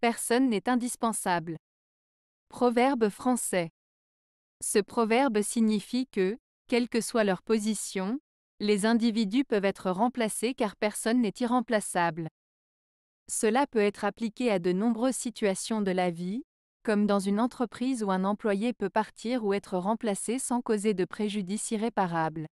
Personne n'est indispensable. Proverbe français. Ce proverbe signifie que, quelle que soit leur position, les individus peuvent être remplacés car personne n'est irremplaçable. Cela peut être appliqué à de nombreuses situations de la vie, comme dans une entreprise où un employé peut partir ou être remplacé sans causer de préjudice irréparable.